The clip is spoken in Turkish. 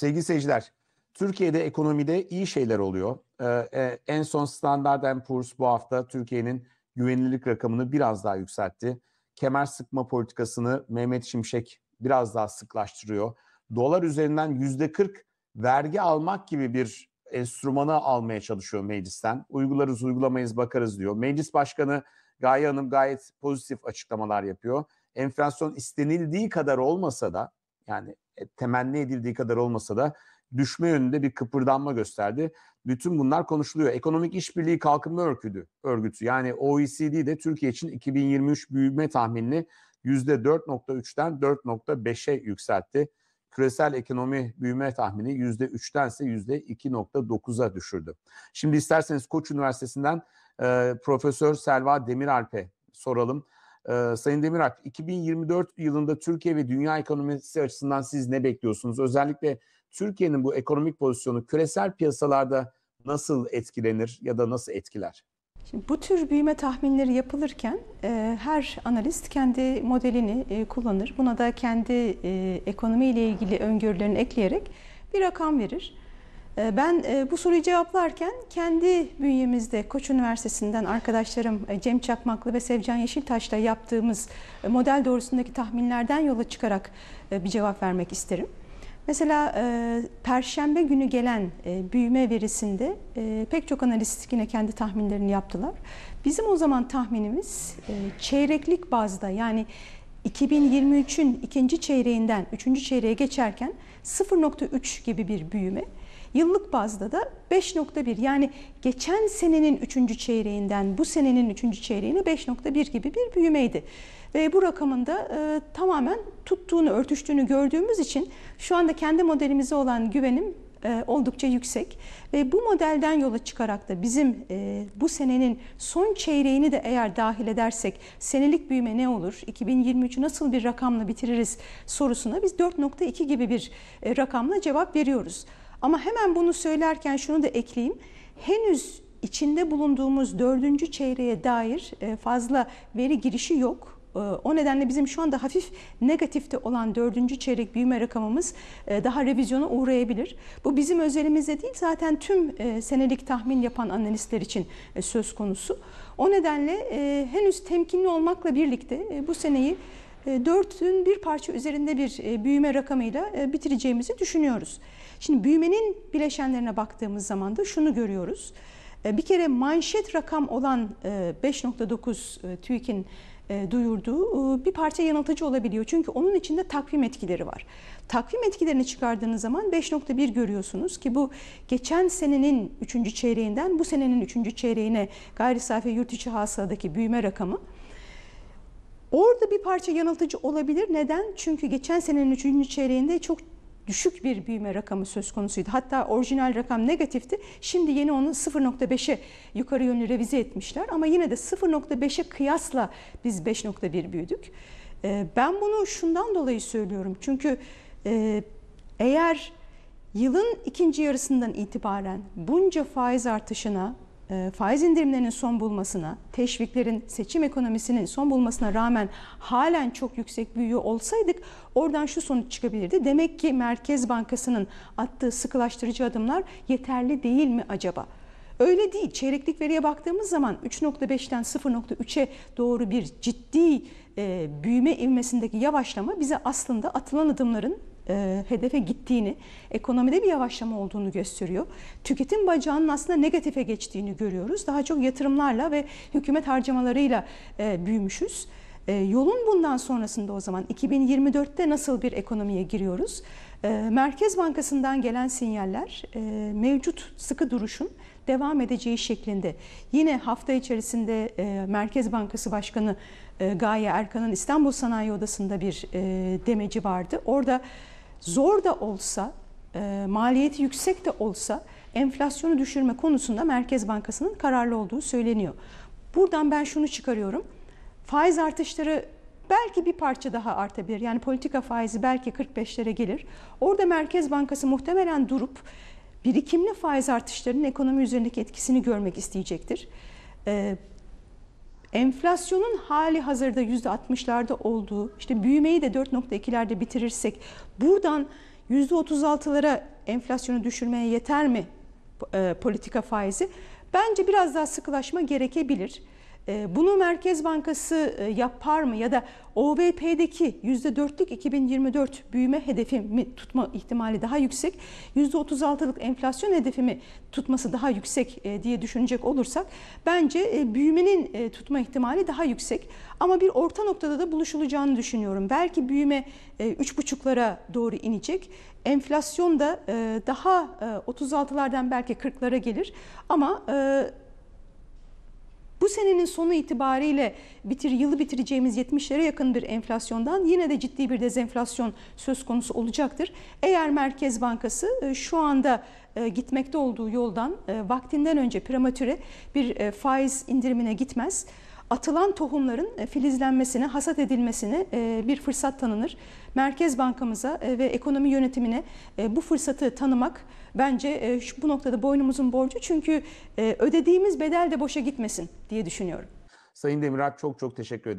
Sevgili seyirciler, Türkiye'de ekonomide iyi şeyler oluyor. Ee, e, en son Standard Poor's bu hafta Türkiye'nin güvenilirlik rakamını biraz daha yükseltti. Kemer sıkma politikasını Mehmet Şimşek biraz daha sıklaştırıyor. Dolar üzerinden yüzde 40 vergi almak gibi bir enstrümanı almaya çalışıyor meclisten. Uygularız uygulamayız bakarız diyor. Meclis Başkanı Gaye Hanım gayet pozitif açıklamalar yapıyor. Enflasyon istenildiği kadar olmasa da yani e, temenni edildiği kadar olmasa da düşme yönünde bir kıpırdanma gösterdi. Bütün bunlar konuşuluyor. Ekonomik İşbirliği Kalkınma Örgütü, örgütü yani OECD de Türkiye için 2023 büyüme tahminini %4.3'ten 4.5'e yükseltti. Küresel ekonomi büyüme tahmini %3'ten ise %2.9'a düşürdü. Şimdi isterseniz Koç Üniversitesi'nden e, Profesör Selva Demiralp'e soralım. Ee, Sayın Demirak, 2024 yılında Türkiye ve dünya ekonomisi açısından siz ne bekliyorsunuz? Özellikle Türkiye'nin bu ekonomik pozisyonu küresel piyasalarda nasıl etkilenir ya da nasıl etkiler? Şimdi bu tür büyüme tahminleri yapılırken e, her analist kendi modelini e, kullanır. Buna da kendi e, ekonomi ilgili öngörülerini ekleyerek bir rakam verir. Ee, ben e, bu soruyu cevaplarken kendi bünyemizde Koç Üniversitesi'nden arkadaşlarım e, Cem Çakmaklı ve Sevcan Yeşiltaş'la yaptığımız e, model doğrusundaki tahminlerden yola çıkarak bir cevap vermek isterim. Mesela Perşembe günü gelen büyüme verisinde pek çok analist yine kendi tahminlerini yaptılar. Bizim o zaman tahminimiz çeyreklik bazda yani 2023'ün ikinci çeyreğinden üçüncü çeyreğe geçerken 0.3 gibi bir büyüme. Yıllık bazda da 5.1 yani geçen senenin 3. çeyreğinden bu senenin 3. çeyreğine 5.1 gibi bir büyümeydi. Ve bu rakamın da e, tamamen tuttuğunu, örtüştüğünü gördüğümüz için şu anda kendi modelimize olan güvenim e, oldukça yüksek. Ve bu modelden yola çıkarak da bizim e, bu senenin son çeyreğini de eğer dahil edersek senelik büyüme ne olur, 2023'ü nasıl bir rakamla bitiririz sorusuna biz 4.2 gibi bir e, rakamla cevap veriyoruz. Ama hemen bunu söylerken şunu da ekleyeyim. Henüz içinde bulunduğumuz dördüncü çeyreğe dair e, fazla veri girişi yok. E, o nedenle bizim şu anda hafif negatifte olan dördüncü çeyrek büyüme rakamımız e, daha revizyona uğrayabilir. Bu bizim özelimizde değil zaten tüm senelik tahmin yapan analistler için söz konusu. O nedenle henüz temkinli olmakla birlikte bu seneyi 4'ün e, bir parça üzerinde bir e, büyüme rakamıyla e, bitireceğimizi düşünüyoruz. Şimdi büyümenin bileşenlerine baktığımız zaman da şunu görüyoruz. Bir kere manşet rakam olan 5.9 TÜİK'in duyurduğu bir parça yanıltıcı olabiliyor. Çünkü onun içinde takvim etkileri var. Takvim etkilerini çıkardığınız zaman 5.1 görüyorsunuz ki bu geçen senenin 3. çeyreğinden bu senenin 3. çeyreğine gayri safi yurt içi hasıladaki büyüme rakamı. Orada bir parça yanıltıcı olabilir. Neden? Çünkü geçen senenin 3. çeyreğinde çok düşük bir büyüme rakamı söz konusuydu. Hatta orijinal rakam negatifti. Şimdi yeni onu 0.5'e yukarı yönlü revize etmişler. Ama yine de 0.5'e kıyasla biz 5.1 büyüdük. Ee, ben bunu şundan dolayı söylüyorum. Çünkü e, eğer yılın ikinci yarısından itibaren bunca faiz artışına e, faiz indirimlerinin son bulmasına, teşviklerin seçim ekonomisinin son bulmasına rağmen halen çok yüksek büyüyor olsaydık oradan şu sonuç çıkabilirdi. Demek ki Merkez Bankası'nın attığı sıkılaştırıcı adımlar yeterli değil mi acaba? Öyle değil. Çeyreklik veriye baktığımız zaman 3.5'ten 0.3'e doğru bir ciddi e, büyüme ivmesindeki yavaşlama bize aslında atılan adımların e, hedefe gittiğini, ekonomide bir yavaşlama olduğunu gösteriyor. Tüketim bacağının aslında negatife geçtiğini görüyoruz. Daha çok yatırımlarla ve hükümet harcamalarıyla e, büyümüşüz. E, yolun bundan sonrasında o zaman 2024'te nasıl bir ekonomiye giriyoruz? E, Merkez Bankası'ndan gelen sinyaller e, mevcut sıkı duruşun devam edeceği şeklinde. Yine hafta içerisinde e, Merkez Bankası Başkanı e, Gaye Erkan'ın İstanbul Sanayi Odası'nda bir e, demeci vardı. Orada zor da olsa, e, maliyeti yüksek de olsa enflasyonu düşürme konusunda Merkez Bankası'nın kararlı olduğu söyleniyor. Buradan ben şunu çıkarıyorum. Faiz artışları belki bir parça daha artabilir. Yani politika faizi belki 45'lere gelir. Orada Merkez Bankası muhtemelen durup birikimli faiz artışlarının ekonomi üzerindeki etkisini görmek isteyecektir. Ee, enflasyonun hali hazırda %60'larda olduğu, işte büyümeyi de 4.2'lerde bitirirsek buradan %36'lara enflasyonu düşürmeye yeter mi e, politika faizi? Bence biraz daha sıkılaşma gerekebilir. Ee, bunu Merkez Bankası e, yapar mı ya da OVP'deki %4'lük 2024 büyüme hedefimi tutma ihtimali daha yüksek, %36'lık enflasyon hedefimi tutması daha yüksek e, diye düşünecek olursak bence e, büyümenin tutma ihtimali daha yüksek. Ama bir orta noktada da buluşulacağını düşünüyorum. Belki büyüme 3,5'lara doğru inecek. Enflasyon da daha 36'lardan belki 40'lara gelir ama bu senenin sonu itibariyle bitir, yılı bitireceğimiz 70'lere yakın bir enflasyondan yine de ciddi bir dezenflasyon söz konusu olacaktır. Eğer Merkez Bankası e, şu anda e, gitmekte olduğu yoldan e, vaktinden önce prematüre bir faiz indirimine gitmez atılan tohumların filizlenmesine, hasat edilmesine bir fırsat tanınır. Merkez Bankamıza ve ekonomi yönetimine bu fırsatı tanımak Bence e, şu, bu noktada boynumuzun borcu çünkü e, ödediğimiz bedel de boşa gitmesin diye düşünüyorum. Sayın Demirat çok çok teşekkür ederim.